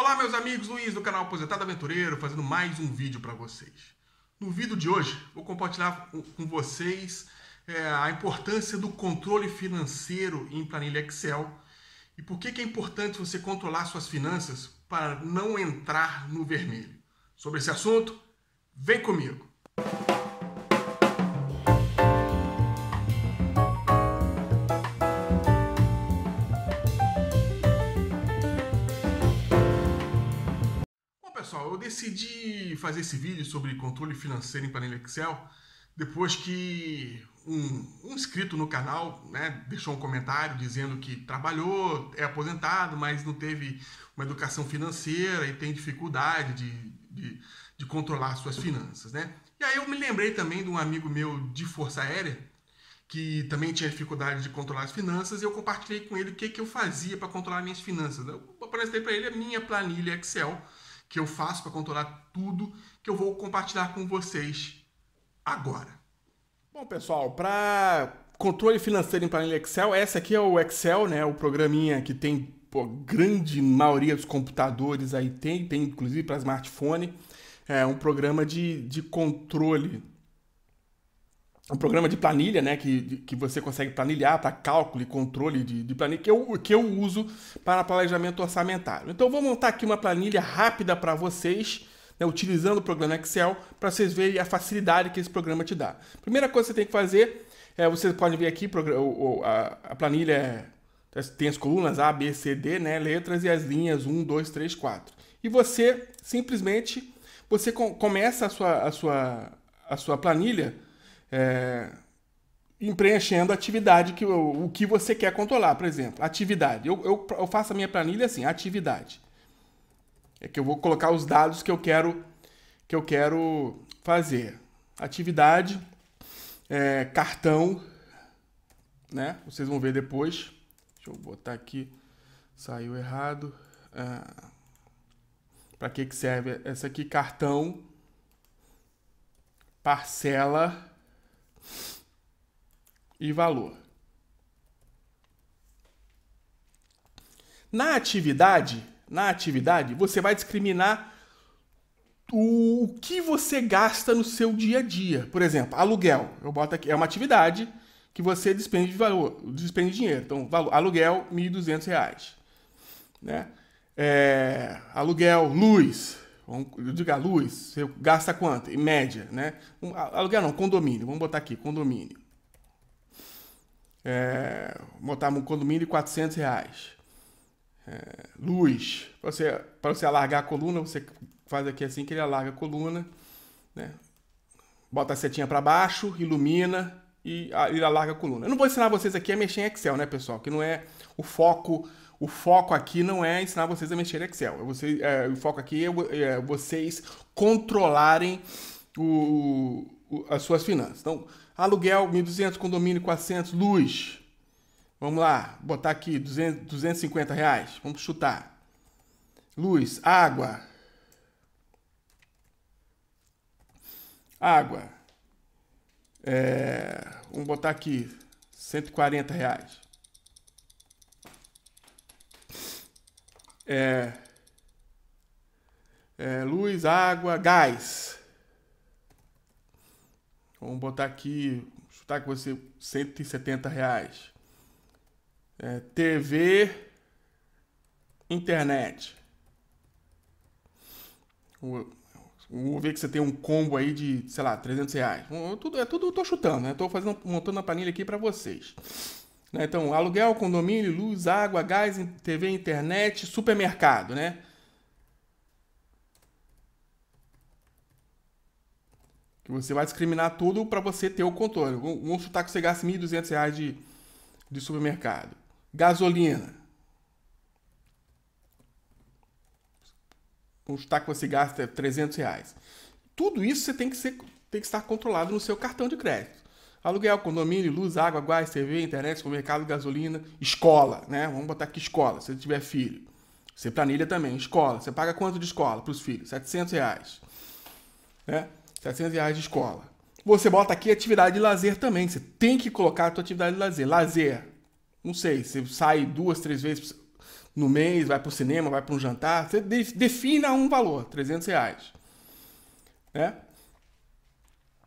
Olá, meus amigos, Luiz do canal Aposentado Aventureiro, fazendo mais um vídeo para vocês. No vídeo de hoje, vou compartilhar com vocês é, a importância do controle financeiro em planilha Excel e por que, que é importante você controlar suas finanças para não entrar no vermelho. Sobre esse assunto, vem comigo! decidi fazer esse vídeo sobre controle financeiro em planilha Excel depois que um, um inscrito no canal né, deixou um comentário dizendo que trabalhou, é aposentado, mas não teve uma educação financeira e tem dificuldade de, de, de controlar suas finanças. Né? E aí eu me lembrei também de um amigo meu de Força Aérea que também tinha dificuldade de controlar as finanças, e eu compartilhei com ele o que, que eu fazia para controlar minhas finanças. Eu apresentei para ele a minha planilha Excel que eu faço para controlar tudo que eu vou compartilhar com vocês agora. Bom, pessoal, para controle financeiro em planilha Excel, essa aqui é o Excel, né, o programinha que tem pô, grande maioria dos computadores aí tem, tem inclusive para smartphone. É um programa de, de controle um programa de planilha, né, que, que você consegue planilhar para tá? cálculo e controle de, de, planilha, que eu, que eu uso para planejamento orçamentário. Então, vou montar aqui uma planilha rápida para vocês, né, utilizando o programa Excel, para vocês verem a facilidade que esse programa te dá. Primeira coisa que você tem que fazer, é, você pode ver aqui, a, planilha é, tem as colunas A, B, C, D, né, letras e as linhas 1, 2, 3, 4. E você, simplesmente, você começa a sua, a sua, a sua planilha é, preenchendo a atividade, que, o, que você quer controlar, por exemplo. Atividade. Eu, eu, eu faço a minha planilha assim, atividade. É que eu vou colocar os dados que eu quero que eu quero fazer. Atividade, é, cartão, né? Vocês vão ver depois. Deixa eu botar aqui. Saiu errado. Ah, Para que, que serve essa aqui? Cartão, parcela, e valor. Na atividade, na atividade, você vai discriminar o, que você gasta no seu dia a dia. Por exemplo, aluguel. Eu boto aqui, é uma atividade que você despende de valor, despende de dinheiro. Então, valor, aluguel, R$ 1.200. Né? É, aluguel, luz, vamos diga luz, você gasta quanto? Em média, né? Um, aluguel não, condomínio, vamos botar aqui, condomínio. É, botar um condomínio de 400 reais. É, luz, para você, para você alargar a coluna, você faz aqui assim que ele alarga a coluna, né? Bota a setinha para baixo, ilumina e ele alarga a coluna. Eu não vou ensinar vocês aqui a mexer em Excel, né, pessoal? Que não é o foco o foco aqui não é ensinar vocês a mexer em Excel. É você, é, o foco aqui é, é vocês controlarem o, o, as suas finanças. Então, aluguel 1.200, condomínio 400, luz. Vamos lá, botar aqui 200, 250 reais. Vamos chutar. Luz, água. Água. É, vamos botar aqui 140 reais. É, é, luz, água, gás. Vamos botar aqui, chutar com você, 170 reais. É, TV, internet. Vamos ver que você tem um combo aí de, sei lá, 300 reais. Tudo, é tudo eu tô chutando, né? Tô fazendo, montando a panilha aqui para vocês. Né? Então, aluguel, condomínio, luz, água, gás, TV, internet, supermercado, né? Que você vai discriminar tudo para você ter o controle. Vamos chutar que você gaste R$ 1.200 de, de supermercado. Gasolina. Vamos chutar que você gasta 300 reais. Tudo isso você tem que, ser, tem que estar controlado no seu cartão de crédito. Aluguel, condomínio, luz, água, gás, TV, internet, supermercado, gasolina, escola, né? Vamos botar aqui escola, se tiver filho. Você planilha também, escola. Você paga quanto de escola para os filhos? 700 reais. Né? 700 reais de escola. Você bota aqui atividade de lazer também. Você tem que colocar a tua atividade de lazer. Lazer. Não sei, você sai duas, três vezes no mês, vai para o cinema, vai para um jantar. Você defina um valor, 300 reais. Né?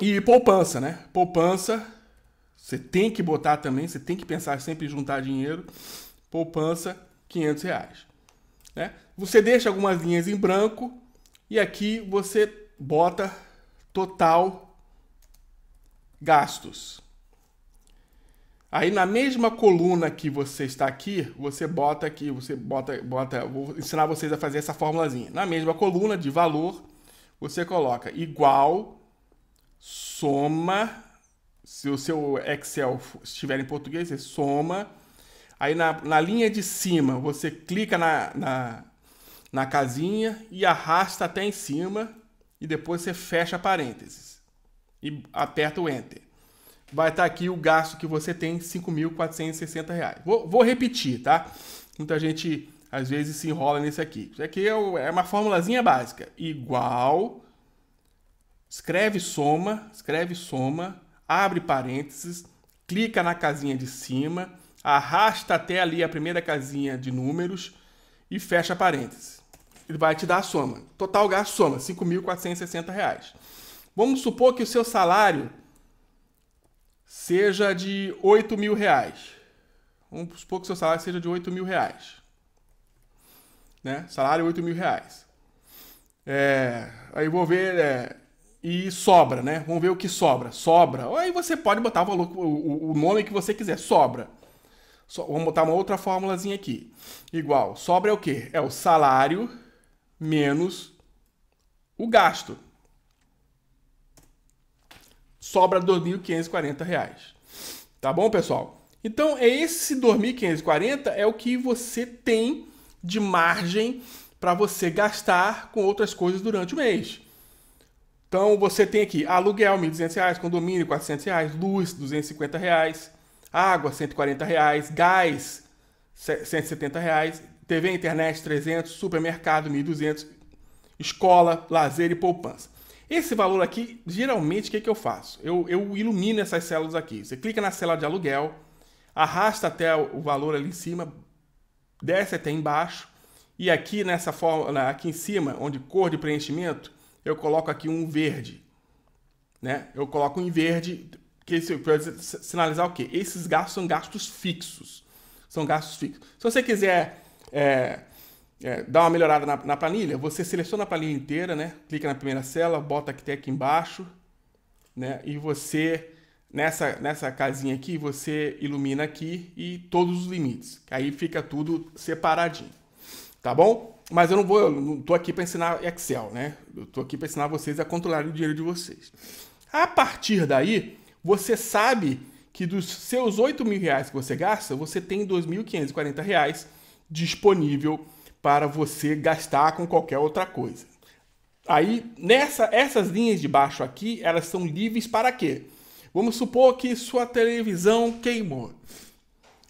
E poupança, né? Poupança, você tem que botar também, você tem que pensar sempre em juntar dinheiro. Poupança, 500 reais. Né? Você deixa algumas linhas em branco e aqui você bota total gastos. Aí na mesma coluna que você está aqui, você bota aqui, você bota, bota, vou ensinar vocês a fazer essa formulazinha. Na mesma coluna de valor, você coloca igual soma. Se o seu Excel estiver em português, você é soma. Aí na, na linha de cima, você clica na, na, na casinha e arrasta até em cima. E depois você fecha parênteses e aperta o Enter. Vai estar tá aqui o gasto que você tem, R$ 5.460. Vou, vou repetir, tá? Muita gente às vezes se enrola nesse aqui. Isso aqui é, é uma formulazinha básica. Igual escreve soma, escreve soma, abre parênteses, clica na casinha de cima, arrasta até ali a primeira casinha de números e fecha parênteses. Ele vai te dar a soma. Total gasto soma, R$ 5.460. Vamos supor que o seu salário seja de R$ mil reais. Vamos supor que o seu salário seja de R$ mil reais. Né? Salário R$ mil reais. É, aí vou ver é, e sobra, né? Vamos ver o que sobra. Sobra. Aí você pode botar o, valor, o, o nome que você quiser. Sobra. So, vamos botar uma outra fórmulazinha aqui. Igual. Sobra é o quê? É o salário menos o gasto. Sobra R$ 2.540. Tá bom, pessoal? Então, é esse 2.540 é o que você tem de margem para você gastar com outras coisas durante o mês. Então você tem aqui aluguel, R$ reais condomínio, R$ reais luz, R$ 250, reais, água, R$ 140, reais, gás, R$ 170, reais, TV, internet, 300, supermercado, 1.200, escola, lazer e poupança. Esse valor aqui, geralmente, o que, é que eu faço? Eu, eu ilumino essas células aqui. Você clica na célula de aluguel, arrasta até o valor ali em cima, desce até embaixo, e aqui nessa forma, aqui em cima, onde cor de preenchimento, eu coloco aqui um verde. Né? Eu coloco um verde para sinalizar o quê? Esses gastos são gastos fixos. São gastos fixos. Se você quiser é, é, dar uma melhorada na, na, planilha, você seleciona a planilha inteira, né? clica na primeira cela, bota que tem aqui embaixo, né? e você, nessa, nessa casinha aqui, você ilumina aqui e todos os limites. Aí fica tudo separadinho tá bom? Mas eu não vou, eu não tô aqui para ensinar Excel, né? Eu tô aqui para ensinar vocês a controlar o dinheiro de vocês. A partir daí, você sabe que dos seus oito mil reais que você gasta, você tem 2.540 reais disponível para você gastar com qualquer outra coisa. Aí, nessa, essas linhas de baixo aqui, elas são livres para quê? Vamos supor que sua televisão queimou.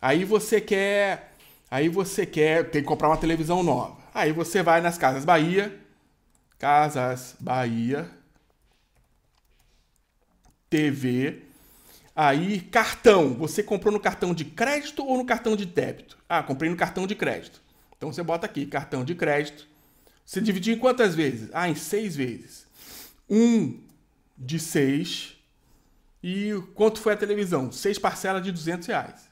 Aí você quer Aí você quer, tem que comprar uma televisão nova. Aí você vai nas Casas Bahia. Casas Bahia. TV. Aí, cartão. Você comprou no cartão de crédito ou no cartão de débito? Ah, comprei no cartão de crédito. Então você bota aqui, cartão de crédito. Você dividiu em quantas vezes? Ah, em seis vezes. Um de seis. E quanto foi a televisão? Seis parcelas de 200 reais.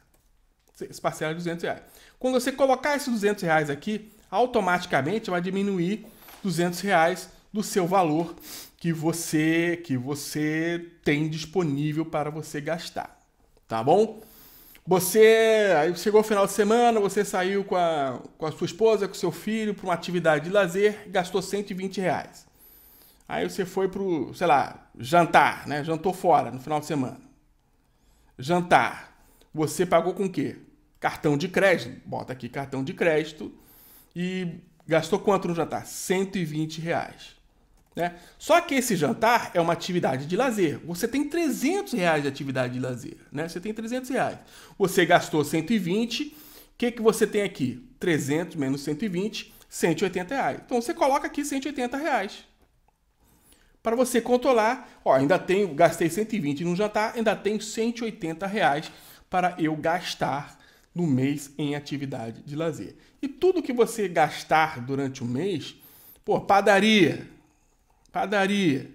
Seis parcelas de 200 reais. Quando você colocar esses 200 reais aqui, automaticamente vai diminuir 200 reais do seu valor que você que você tem disponível para você gastar, tá bom? Você aí chegou o final de semana, você saiu com a, com a sua esposa, com seu filho para uma atividade de lazer, gastou 120 reais. Aí você foi o, sei lá, jantar, né? Jantou fora no final de semana. Jantar. Você pagou com o quê? cartão de crédito, bota aqui cartão de crédito e gastou quanto no jantar? 120 reais. Né? Só que esse jantar é uma atividade de lazer. Você tem 300 reais de atividade de lazer. Né? Você tem 300 reais. Você gastou 120. O que, que você tem aqui? 300 menos 120, 180 reais. Então você coloca aqui 180 reais. Para você controlar, ó, ainda tenho, gastei 120 no jantar, ainda tenho 180 reais para eu gastar no mês em atividade de lazer. E tudo que você gastar durante o mês, pô, padaria, padaria.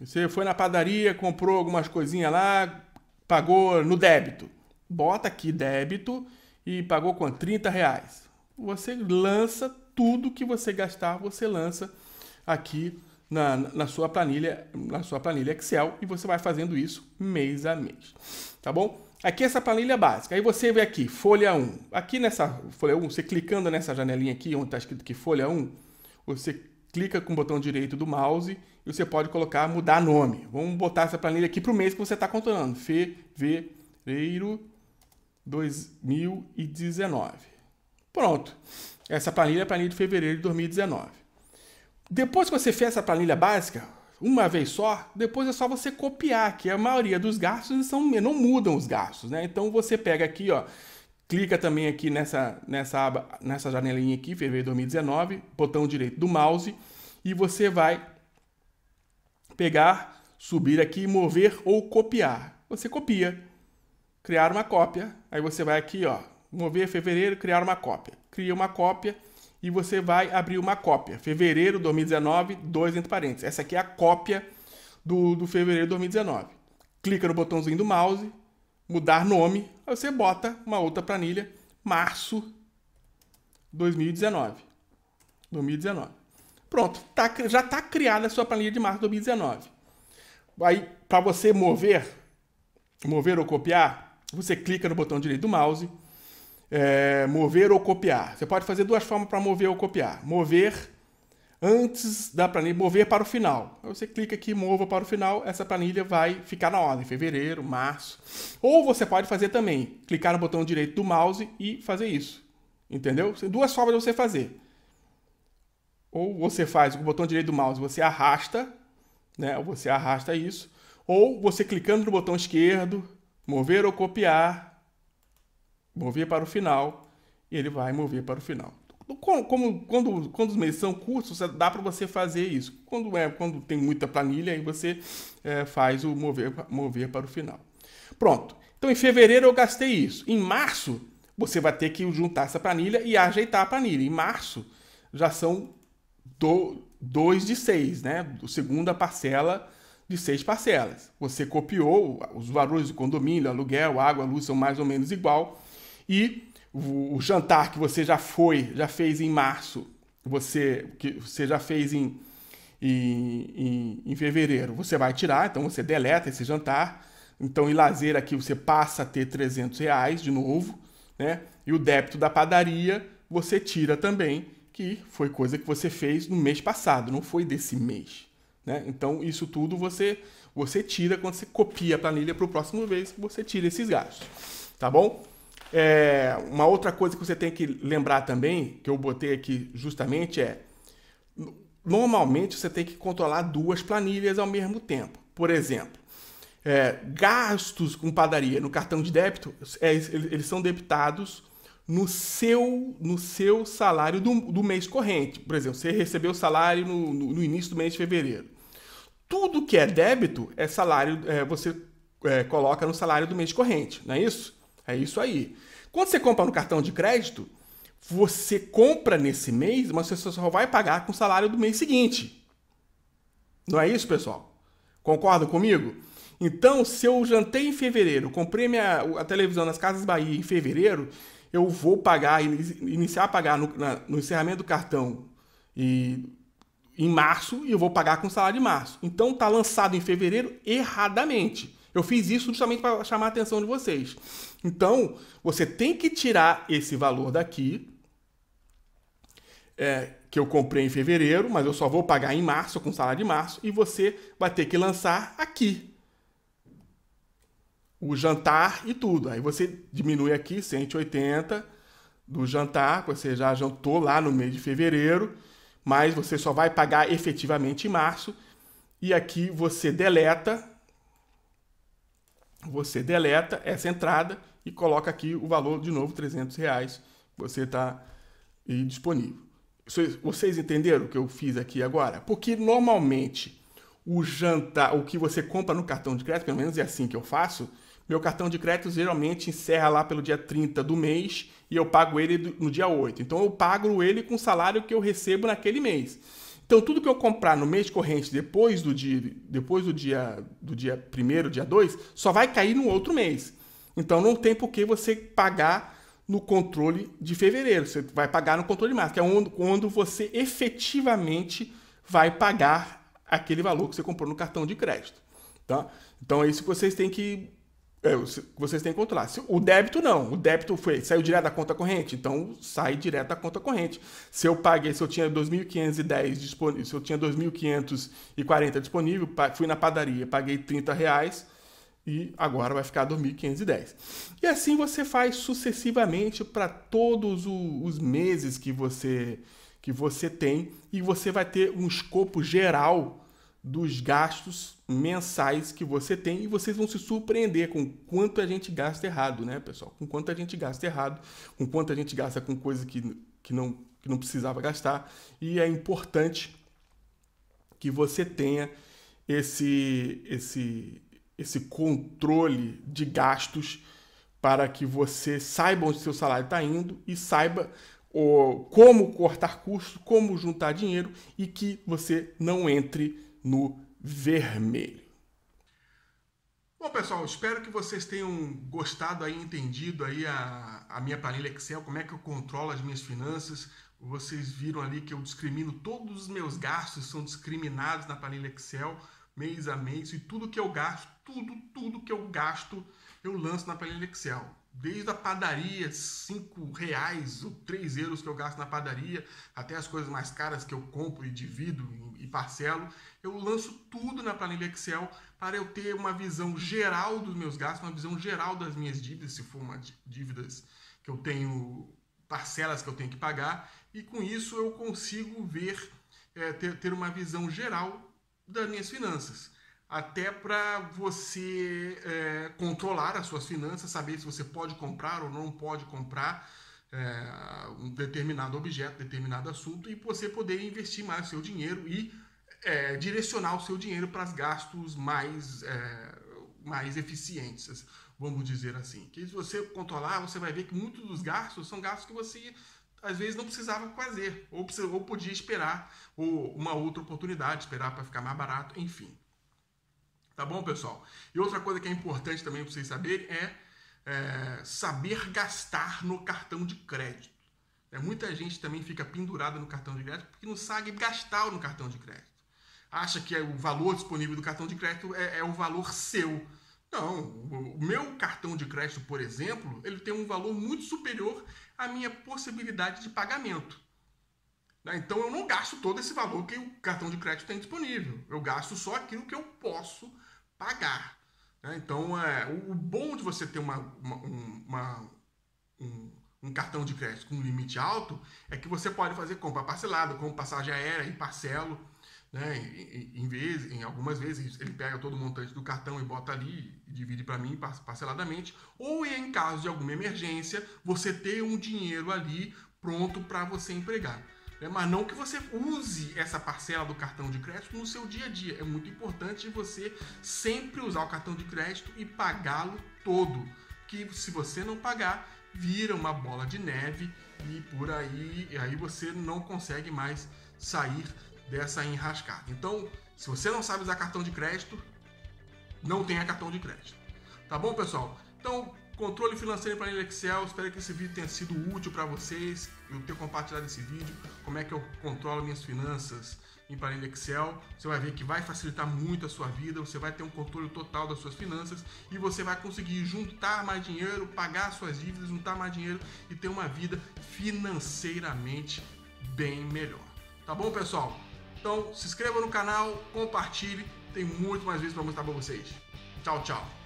Você foi na padaria, comprou algumas coisinhas lá, pagou no débito. Bota aqui débito e pagou com 30 reais. Você lança tudo que você gastar, você lança aqui na, na, sua planilha, na sua planilha Excel e você vai fazendo isso mês a mês, tá bom? Aqui é essa planilha básica. Aí você vê aqui, folha 1. Aqui nessa folha 1, você clicando nessa janelinha aqui, onde está escrito que folha 1, você clica com o botão direito do mouse e você pode colocar, mudar nome. Vamos botar essa planilha aqui para o mês que você está controlando. Fevereiro 2019. Pronto. Essa planilha é a planilha de fevereiro de 2019. Depois que você fez essa planilha básica, uma vez só, depois é só você copiar, que a maioria dos gastos são, não mudam os gastos, né? Então você pega aqui, ó, clica também aqui nessa, nessa aba, nessa janelinha aqui, fevereiro de 2019, botão direito do mouse, e você vai pegar, subir aqui, mover ou copiar. Você copia, criar uma cópia, aí você vai aqui, ó, mover fevereiro, criar uma cópia, cria uma cópia e você vai abrir uma cópia. Fevereiro 2019, 2 entre parênteses. Essa aqui é a cópia do, do fevereiro de 2019. Clica no botãozinho do mouse, mudar nome, aí você bota uma outra planilha, março 2019. 2019. Pronto, tá, já está criada a sua planilha de março 2019. Aí, para você mover, mover ou copiar, você clica no botão direito do mouse, é, mover ou copiar. Você pode fazer duas formas para mover ou copiar. Mover antes da planilha, mover para o final. Você clica aqui, mova para o final, essa planilha vai ficar na ordem, fevereiro, março. Ou você pode fazer também, clicar no botão direito do mouse e fazer isso. Entendeu? Duas formas de você fazer. Ou você faz com o botão direito do mouse, você arrasta, né? Ou você arrasta isso. Ou você clicando no botão esquerdo, mover ou copiar, mover para o final, e ele vai mover para o final. Então, como, como quando, quando os meses são curtos, dá para você fazer isso. Quando, é, quando tem muita planilha, aí você é, faz o mover, mover para o final. Pronto. Então, em fevereiro eu gastei isso. Em março, você vai ter que juntar essa planilha e ajeitar a planilha. Em março, já são 2 de 6, né? Segunda parcela de seis parcelas. Você copiou, os valores do condomínio, aluguel, água, luz são mais ou menos igual. E o, o jantar que você já foi, já fez em março, você que você já fez em, em, em, fevereiro, você vai tirar, então você deleta esse jantar. Então, em lazer aqui, você passa a ter 300 reais de novo, né? E o débito da padaria você tira também, que foi coisa que você fez no mês passado, não foi desse mês. Né? Então, isso tudo você você tira quando você copia a planilha para o próximo mês, você tira esses gastos. Tá bom? É, uma outra coisa que você tem que lembrar também, que eu botei aqui justamente, é normalmente você tem que controlar duas planilhas ao mesmo tempo. Por exemplo, é, gastos com padaria no cartão de débito, é, eles são debitados no seu, no seu salário do, do, mês corrente. Por exemplo, você recebeu o salário no, no, no, início do mês de fevereiro. Tudo que é débito é salário, é, você é, coloca no salário do mês corrente, não é isso? É isso aí. Quando você compra no cartão de crédito, você compra nesse mês, mas você só vai pagar com o salário do mês seguinte. Não é isso, pessoal? Concordam comigo? Então, se eu jantei em fevereiro, comprei minha, a televisão nas Casas Bahia em fevereiro, eu vou pagar, iniciar a pagar no, na, no encerramento do cartão e, em março e eu vou pagar com o salário de março. Então, está lançado em fevereiro erradamente. Eu fiz isso justamente para chamar a atenção de vocês. Então, você tem que tirar esse valor daqui, é, que eu comprei em fevereiro, mas eu só vou pagar em março, com salário de março, e você vai ter que lançar aqui. O jantar e tudo. Aí você diminui aqui 180 do jantar, você já jantou lá no mês de fevereiro, mas você só vai pagar efetivamente em março. E aqui você deleta você deleta essa entrada e coloca aqui o valor de novo 300 reais. Você está disponível. Vocês entenderam o que eu fiz aqui agora? Porque normalmente o jantar, o que você compra no cartão de crédito, pelo menos é assim que eu faço. Meu cartão de crédito geralmente encerra lá pelo dia 30 do mês e eu pago ele no dia 8. Então eu pago ele com o salário que eu recebo naquele mês. Então tudo que eu comprar no mês corrente depois do dia depois do dia do dia primeiro, dia 2, só vai cair no outro mês. Então não tem por que você pagar no controle de fevereiro, você vai pagar no controle de março, que é quando você efetivamente vai pagar aquele valor que você comprou no cartão de crédito. Tá? Então é isso que vocês têm que é, vocês têm que controlar. O débito não. O débito foi, saiu direto da conta corrente, então sai direto da conta corrente. Se eu paguei, se eu tinha 2.510 disponível, se eu tinha 2.540 disponível, fui na padaria, paguei 30 reais e agora vai ficar 2.510. E assim você faz sucessivamente para todos os meses que você que você tem e você vai ter um escopo geral dos gastos mensais que você tem e vocês vão se surpreender com quanto a gente gasta errado, né, pessoal? Com quanto a gente gasta errado, com quanto a gente gasta com coisa que, que, não, que não precisava gastar. E é importante que você tenha esse, esse, esse controle de gastos para que você saiba onde seu salário está indo e saiba o, como cortar custos, como juntar dinheiro e que você não entre no vermelho. Bom, pessoal, espero que vocês tenham gostado aí, entendido aí a, a minha planilha Excel, como é que eu controlo as minhas finanças. Vocês viram ali que eu discrimino todos os meus gastos, são discriminados na planilha Excel mês a mês e tudo que eu gasto, tudo, tudo que eu gasto, eu lanço na planilha Excel desde a padaria, 5 reais ou 3 euros que eu gasto na padaria, até as coisas mais caras que eu compro e divido e parcelo, eu lanço tudo na planilha Excel para eu ter uma visão geral dos meus gastos, uma visão geral das minhas dívidas, se for uma dívidas que eu tenho, parcelas que eu tenho que pagar, e com isso eu consigo ver, é, ter, ter uma visão geral das minhas finanças até para você é, controlar as suas finanças, saber se você pode comprar ou não pode comprar é, um determinado objeto, determinado assunto e você poder investir mais o seu dinheiro e é, direcionar o seu dinheiro para os gastos mais, é, mais eficientes, vamos dizer assim. Que se você controlar, você vai ver que muitos dos gastos são gastos que você às vezes não precisava fazer, ou, ou podia esperar ou uma outra oportunidade, esperar para ficar mais barato, enfim. Tá bom, pessoal? E outra coisa que é importante também para vocês saberem é, é, saber gastar no cartão de crédito. É, muita gente também fica pendurada no cartão de crédito porque não sabe gastar no cartão de crédito. Acha que é o valor disponível do cartão de crédito é, é o valor seu. Não, o meu cartão de crédito, por exemplo, ele tem um valor muito superior à minha possibilidade de pagamento. Né? Então eu não gasto todo esse valor que o cartão de crédito tem disponível. Eu gasto só aquilo que eu posso pagar. Né? Então é, o, bom de você ter uma, uma, uma um, um, cartão de crédito com limite alto é que você pode fazer compra parcelada, compra passagem aérea e parcelo. Né? Em, em algumas vezes ele pega todo o montante do cartão e bota ali, e divide para mim parceladamente. Ou em caso de alguma emergência, você ter um dinheiro ali pronto para você empregar. Né? Mas não que você use essa parcela do cartão de crédito no seu dia a dia. É muito importante você sempre usar o cartão de crédito e pagá-lo todo. Que se você não pagar, vira uma bola de neve e por aí, e aí você não consegue mais sair dessa enrascada. Então, se você não sabe usar cartão de crédito, não tenha cartão de crédito. Tá bom, pessoal? Então, Controle financeiro para Excel. Espero que esse vídeo tenha sido útil para vocês. Eu ter compartilhado esse vídeo, como é que eu controlo minhas finanças em planilha Excel. Você vai ver que vai facilitar muito a sua vida. Você vai ter um controle total das suas finanças e você vai conseguir juntar mais dinheiro, pagar suas dívidas, juntar mais dinheiro e ter uma vida financeiramente bem melhor. Tá bom, pessoal? Então se inscreva no canal, compartilhe. Tem muito mais vídeos para mostrar para vocês. Tchau, tchau.